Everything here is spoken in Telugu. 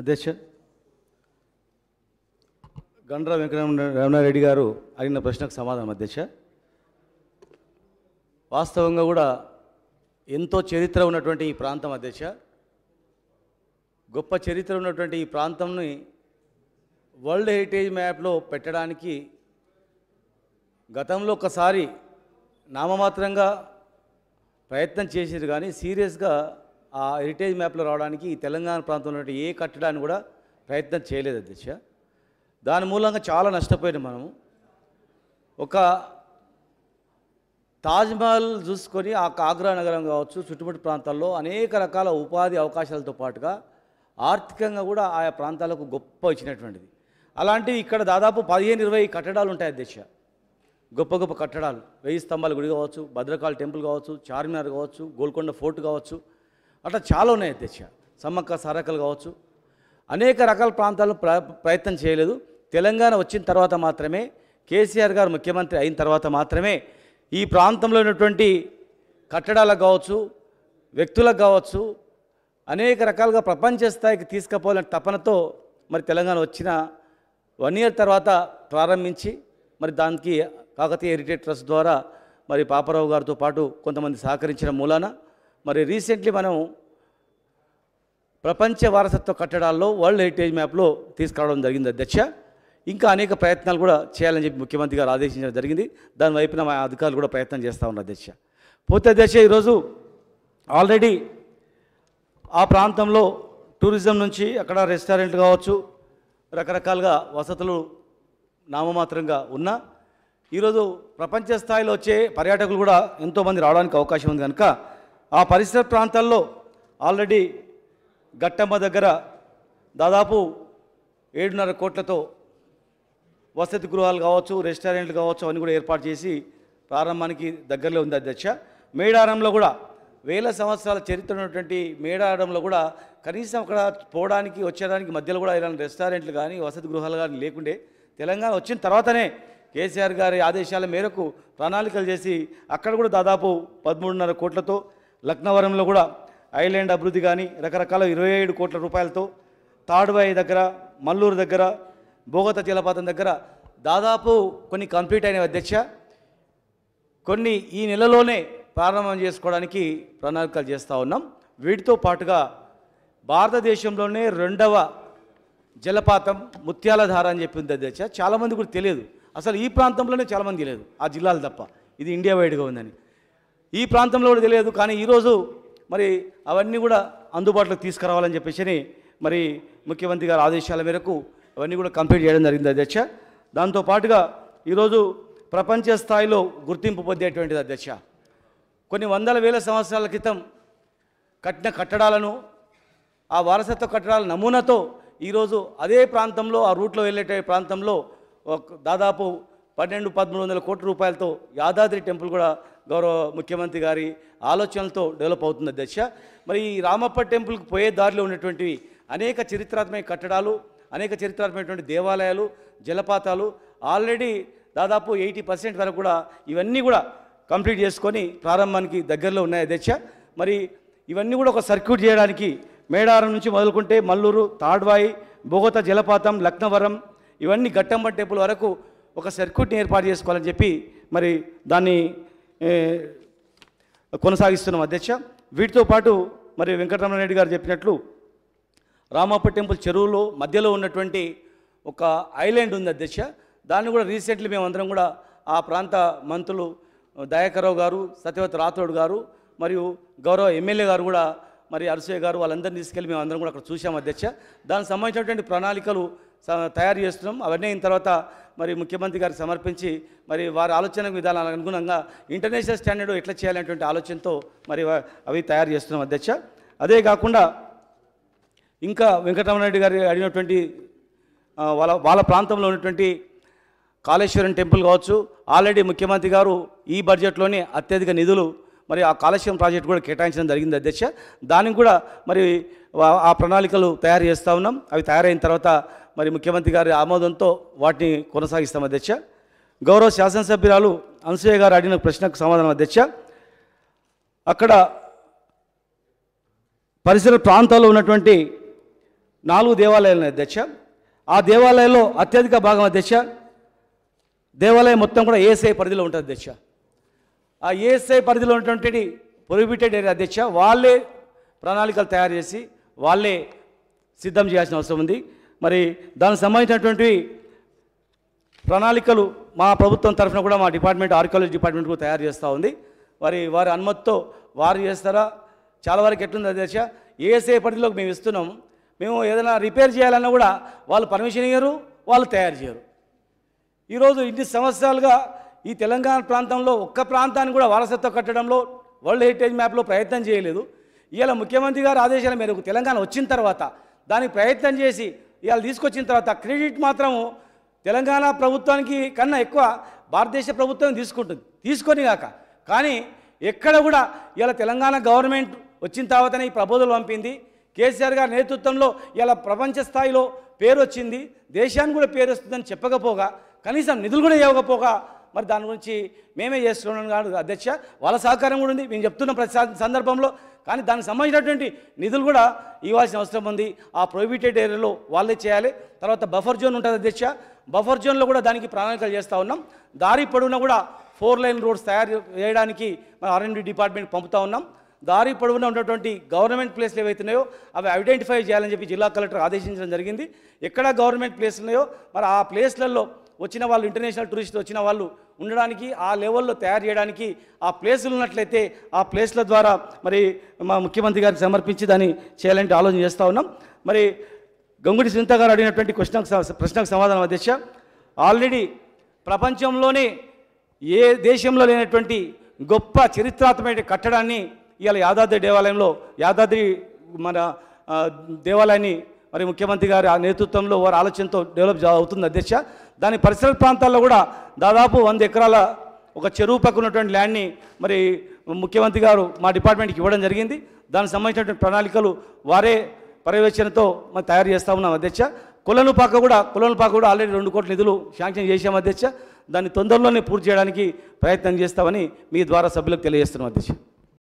అధ్యక్ష గండ్ర వెంకట రమణారెడ్డి గారు అడిగిన ప్రశ్నకు సమాధానం అధ్యక్ష వాస్తవంగా కూడా ఎంతో చరిత్ర ఉన్నటువంటి ఈ ప్రాంతం అధ్యక్ష గొప్ప చరిత్ర ఉన్నటువంటి ఈ ప్రాంతంని వరల్డ్ హెరిటేజ్ మ్యాప్లో పెట్టడానికి గతంలో ఒకసారి నామమాత్రంగా ప్రయత్నం చేసారు కానీ సీరియస్గా ఆ హెరిటేజ్ మ్యాప్లో రావడానికి ఈ తెలంగాణ ప్రాంతంలో ఏ కట్టడాన్ని కూడా ప్రయత్నం చేయలేదు అధ్యక్ష దాని మూలంగా చాలా నష్టపోయాడు మనము ఒక తాజ్మహల్ చూసుకొని ఆ ఆగ్రా నగరం కావచ్చు చుట్టుముట్టు ప్రాంతాల్లో అనేక రకాల ఉపాధి అవకాశాలతో పాటుగా ఆర్థికంగా కూడా ఆయా ప్రాంతాలకు గొప్ప వచ్చినటువంటిది అలాంటివి ఇక్కడ దాదాపు పదిహేను ఇరవై కట్టడాలు ఉంటాయి అధ్యక్ష గొప్ప గొప్ప కట్టడాలు వెయ్యి స్తంభాల గుడి కావచ్చు భద్రకాళ టెంపుల్ కావచ్చు చార్మినార్ కావచ్చు గోల్కొండ ఫోర్ట్ కావచ్చు అట్లా చాలా ఉన్నాయి అధ్యక్ష సమ్మక్క సారకలు కావచ్చు అనేక రకాల ప్రాంతాలను ప్ర ప్రయత్నం చేయలేదు తెలంగాణ వచ్చిన తర్వాత మాత్రమే కేసీఆర్ గారు ముఖ్యమంత్రి అయిన తర్వాత మాత్రమే ఈ ప్రాంతంలో ఉన్నటువంటి కట్టడాలకు కావచ్చు వ్యక్తులకు కావచ్చు అనేక రకాలుగా ప్రపంచ స్థాయికి తీసుకుపోవాలనే తపనతో మరి తెలంగాణ వచ్చిన వన్ ఇయర్ తర్వాత ప్రారంభించి మరి దానికి కాకతీయ హెరిటేజ్ ట్రస్ట్ ద్వారా మరి పాపారావు గారితో పాటు కొంతమంది సహకరించిన మూలాన మరి రీసెంట్లీ మనం ప్రపంచ వారసత్వ కట్టడాల్లో వరల్డ్ హెరిటేజ్ మ్యాప్లో తీసుకురావడం జరిగింది అధ్యక్ష ఇంకా అనేక ప్రయత్నాలు కూడా చేయాలని చెప్పి ముఖ్యమంత్రి గారు ఆదేశించడం జరిగింది దాని వైపున మా అధికారులు కూడా ప్రయత్నం చేస్తూ ఉన్నారు అధ్యక్ష పోతే అధ్యక్ష ఈరోజు ఆల్రెడీ ఆ ప్రాంతంలో టూరిజం నుంచి అక్కడ రెస్టారెంట్ కావచ్చు రకరకాలుగా వసతులు నామమాత్రంగా ఉన్నా ఈరోజు ప్రపంచ స్థాయిలో వచ్చే పర్యాటకులు కూడా ఎంతోమంది రావడానికి అవకాశం ఉంది కనుక ఆ పరిసర ప్రాంతాల్లో ఆల్రెడీ గట్టమ్మ దగ్గర దాదాపు ఏడున్నర కోట్లతో వసతి గృహాలు కావచ్చు రెస్టారెంట్లు కావచ్చు అవన్నీ కూడా ఏర్పాటు చేసి ప్రారంభానికి దగ్గరలో ఉంది అధ్యక్ష మేడారంలో కూడా వేల సంవత్సరాల చరిత్ర ఉన్నటువంటి మేడారంలో కూడా కనీసం అక్కడ పోవడానికి వచ్చేదానికి మధ్యలో కూడా ఇలాంటి రెస్టారెంట్లు కానీ వసతి గృహాలు కానీ లేకుండే తెలంగాణ వచ్చిన తర్వాతనే కేసీఆర్ గారి ఆదేశాల మేరకు ప్రణాళికలు చేసి అక్కడ కూడా దాదాపు పదమూడున్నర కోట్లతో లక్నవరంలో కూడా ఐలాండ్ అభివృద్ధి కానీ రకరకాల ఇరవై ఏడు కోట్ల రూపాయలతో తాడువాయి దగ్గర మల్లూరు దగ్గర భోగత జలపాతం దగ్గర దాదాపు కొన్ని కంప్లీట్ అయిన అధ్యక్ష కొన్ని ఈ నెలలోనే ప్రారంభం చేసుకోవడానికి ప్రణాళికలు చేస్తూ ఉన్నాం వీటితో పాటుగా భారతదేశంలోనే రెండవ జలపాతం ముత్యాలధార అని చెప్పింది అధ్యక్ష చాలామంది కూడా తెలియదు అసలు ఈ ప్రాంతంలోనే చాలామంది తెలియదు ఆ జిల్లాలు తప్ప ఇది ఇండియా వైడ్గా ఉందని ఈ ప్రాంతంలో కూడా తెలియదు కానీ ఈరోజు మరి అవన్నీ కూడా అందుబాటులోకి తీసుకురావాలని చెప్పేసి మరి ముఖ్యమంత్రి గారి ఆదేశాల మేరకు అవన్నీ కూడా కంప్లీట్ చేయడం జరిగింది అధ్యక్ష దాంతోపాటుగా ఈరోజు ప్రపంచ స్థాయిలో గుర్తింపు పొందేటువంటిది అధ్యక్ష కొన్ని వందల వేల సంవత్సరాల క్రితం కట్టిన కట్టడాలను ఆ వారసత్వ కట్టడాల నమూనాతో ఈరోజు అదే ప్రాంతంలో ఆ రూట్లో వెళ్ళేట ప్రాంతంలో దాదాపు పన్నెండు పదమూడు వందల కోట్ల రూపాయలతో యాదాద్రి టెంపుల్ కూడా గౌరవ ముఖ్యమంత్రి గారి ఆలోచనలతో డెవలప్ అవుతుంది దశ మరి ఈ రామప్ప టెంపుల్కి పోయే దారిలో ఉన్నటువంటివి అనేక చరిత్రాత్మక కట్టడాలు అనేక చరిత్రాత్మకమైనటువంటి దేవాలయాలు జలపాతాలు ఆల్రెడీ దాదాపు ఎయిటీ పర్సెంట్ వరకు కూడా ఇవన్నీ కూడా కంప్లీట్ చేసుకొని ప్రారంభానికి దగ్గరలో ఉన్నాయి అధ్యక్ష మరి ఇవన్నీ కూడా ఒక సర్క్యూట్ చేయడానికి మేడారం నుంచి మొదలుకుంటే మల్లూరు తాడ్వాయి బొగత జలపాతం లక్నవరం ఇవన్నీ ఘట్టంబ టెంపుల్ వరకు ఒక సర్క్యూట్ని ఏర్పాటు చేసుకోవాలని చెప్పి మరి దాన్ని కొనసాగిస్తున్నాం అధ్యక్ష వీటితో పాటు మరి వెంకటరమణారెడ్డి గారు చెప్పినట్లు రామప్ప టెంపుల్ చెరువులో మధ్యలో ఉన్నటువంటి ఒక ఐలాండ్ ఉంది అధ్యక్ష దాన్ని కూడా రీసెంట్లీ మేమందరం కూడా ఆ ప్రాంత మంత్రులు దయాకరావు గారు సత్యవతి రాథోడ్ గారు మరియు గౌరవ ఎమ్మెల్యే గారు కూడా మరి అరసయ్య గారు వాళ్ళందరినీ తీసుకెళ్ళి మేము అందరం కూడా అక్కడ చూసాం అధ్యక్ష దానికి సంబంధించినటువంటి ప్రణాళికలు తయారు చేస్తున్నాం అవన్నీ అయిన తర్వాత మరి ముఖ్యమంత్రి గారికి సమర్పించి మరి వారి ఆలోచన విధానాలకు అనుగుణంగా ఇంటర్నేషనల్ స్టాండర్డ్ ఎట్లా చేయాలనేటువంటి ఆలోచనతో మరి అవి తయారు చేస్తున్నాం అధ్యక్ష అదే కాకుండా ఇంకా వెంకటరమణరెడ్డి గారు అడిగినటువంటి వాళ్ళ వాళ్ళ ప్రాంతంలో ఉన్నటువంటి కాళేశ్వరం టెంపుల్ కావచ్చు ఆల్రెడీ ముఖ్యమంత్రి గారు ఈ బడ్జెట్లోనే అత్యధిక నిధులు మరి ఆ కాళేశ్వరం ప్రాజెక్ట్ కూడా కేటాయించడం జరిగింది అధ్యక్ష దానికి కూడా మరి ఆ ప్రణాళికలు తయారు చేస్తూ ఉన్నాం అవి తయారైన తర్వాత మరి ముఖ్యమంత్రి గారి ఆమోదంతో వాటిని కొనసాగిస్తాం అధ్యక్ష గౌరవ శాసనసభ్యురాలు అనసూయ గారు అడిగిన ప్రశ్నకు సమాధానం అధ్యక్ష అక్కడ పరిసర ప్రాంతాల్లో ఉన్నటువంటి నాలుగు దేవాలయాలను అధ్యక్ష ఆ దేవాలయాల్లో అత్యధిక భాగం అధ్యక్ష దేవాలయం మొత్తం కూడా ఏఎస్ఐ పరిధిలో ఉంటుంది అధ్యక్ష ఆ ఏఎస్ఐ పరిధిలో ఉన్నటువంటి ప్రొహిబిటెడ్ ఏరియా అధ్యక్ష వాళ్ళే ప్రణాళికలు తయారు చేసి వాళ్ళే సిద్ధం చేయాల్సిన అవసరం ఉంది మరి దానికి సంబంధించినటువంటి ప్రణాళికలు మా ప్రభుత్వం తరఫున కూడా మా డిపార్ట్మెంట్ ఆర్కియాలజీ డిపార్ట్మెంట్ కూడా తయారు చేస్తూ ఉంది మరి వారి అనుమతితో వారు చేస్తారా చాలా వరకు ఎట్లుంది దశ ఏసే పరిధిలోకి మేము ఇస్తున్నాం మేము ఏదైనా రిపేర్ చేయాలన్నా కూడా వాళ్ళు పర్మిషన్ ఇయ్యరు వాళ్ళు తయారు చేయరు ఈరోజు ఇన్ని సంవత్సరాలుగా ఈ తెలంగాణ ప్రాంతంలో ఒక్క ప్రాంతాన్ని కూడా వారసత్వ కట్టడంలో వరల్డ్ హెరిటేజ్ మ్యాప్లో ప్రయత్నం చేయలేదు ఇవాళ ముఖ్యమంత్రి గారు ఆదేశాల మేరకు తెలంగాణ వచ్చిన తర్వాత దానికి ప్రయత్నం చేసి ఇవాళ తీసుకొచ్చిన తర్వాత క్రెడిట్ మాత్రము తెలంగాణ ప్రభుత్వానికి కన్నా ఎక్కువ భారతదేశ ప్రభుత్వం తీసుకుంటుంది తీసుకొని కాక కానీ ఎక్కడ కూడా ఇవాళ తెలంగాణ గవర్నమెంట్ వచ్చిన తర్వాతనే ఈ ప్రబోధలు పంపింది కేసీఆర్ గారి నేతృత్వంలో ఇలా ప్రపంచ స్థాయిలో పేరు వచ్చింది దేశానికి కూడా పేరు వస్తుందని చెప్పకపోగా కనీసం నిధులు కూడా ఇవ్వకపోగా మరి దాని గురించి మేమే చేస్తున్నాం కాదు అధ్యక్ష వాళ్ళ సహకారం కూడా ఉంది మేము చెప్తున్న ప్రతి సందర్భంలో కానీ దానికి సంబంధించినటువంటి నిధులు కూడా ఇవ్వాల్సిన అవసరం ఉంది ఆ ప్రొహిబిటెడ్ ఏరియాలో వాళ్ళే చేయాలి తర్వాత బఫర్ జోన్ ఉంటుంది అధ్యక్ష బఫర్ జోన్లో కూడా దానికి ప్రణాళికలు చేస్తూ ఉన్నాం దారి పొడవున కూడా ఫోర్ లైన్ రోడ్స్ తయారు చేయడానికి మన ఆర్ఎండి డిపార్ట్మెంట్ పంపుతూ ఉన్నాం దారి పొడవున ఉన్నటువంటి గవర్నమెంట్ ప్లేస్లు ఏవైతున్నాయో అవి ఐడెంటిఫై చేయాలని చెప్పి జిల్లా కలెక్టర్ ఆదేశించడం జరిగింది ఎక్కడ గవర్నమెంట్ ప్లేస్ ఉన్నాయో మరి ఆ ప్లేస్లలో వచ్చిన వాళ్ళు ఇంటర్నేషనల్ టూరిస్ట్ వచ్చిన వాళ్ళు ఉండడానికి ఆ లెవెల్లో తయారు చేయడానికి ఆ ప్లేసులు ఉన్నట్లయితే ఆ ప్లేస్ల ద్వారా మరి మా ముఖ్యమంత్రి గారికి సమర్పించి దాన్ని చేయాలంటే ఆలోచన చేస్తూ ఉన్నాం మరి గంగుడి సునీత గారు అడిగినటువంటి క్వశ్చన్ ప్రశ్నకు సమాధానం అధ్యక్ష ఆల్రెడీ ప్రపంచంలోనే ఏ దేశంలో లేనటువంటి గొప్ప చరిత్రాత్మక కట్టడాన్ని ఇవాళ యాదాద్రి దేవాలయంలో యాదాద్రి మన దేవాలయాన్ని మరి ముఖ్యమంత్రి గారి ఆ నేతృత్వంలో వారి ఆలోచనతో డెవలప్ అవుతుంది అధ్యక్ష దాని పరిసర ప్రాంతాల్లో కూడా దాదాపు వంద ఎకరాల ఒక చెరువు పక్కన ఉన్నటువంటి ల్యాండ్ని మరి ముఖ్యమంత్రి గారు మా డిపార్ట్మెంట్కి ఇవ్వడం జరిగింది దానికి సంబంధించినటువంటి ప్రణాళికలు వారే పర్యవేక్షణతో మనం తయారు చేస్తూ ఉన్నాం అధ్యక్ష కులను పాక కూడా కులను పాక కూడా ఆల్రెడీ రెండు కోట్ల నిధులు శాంక్షన్ చేశాం అధ్యక్ష దాన్ని తొందరలోనే పూర్తి చేయడానికి ప్రయత్నం చేస్తామని మీ ద్వారా సభ్యులకు తెలియజేస్తున్నాం అధ్యక్ష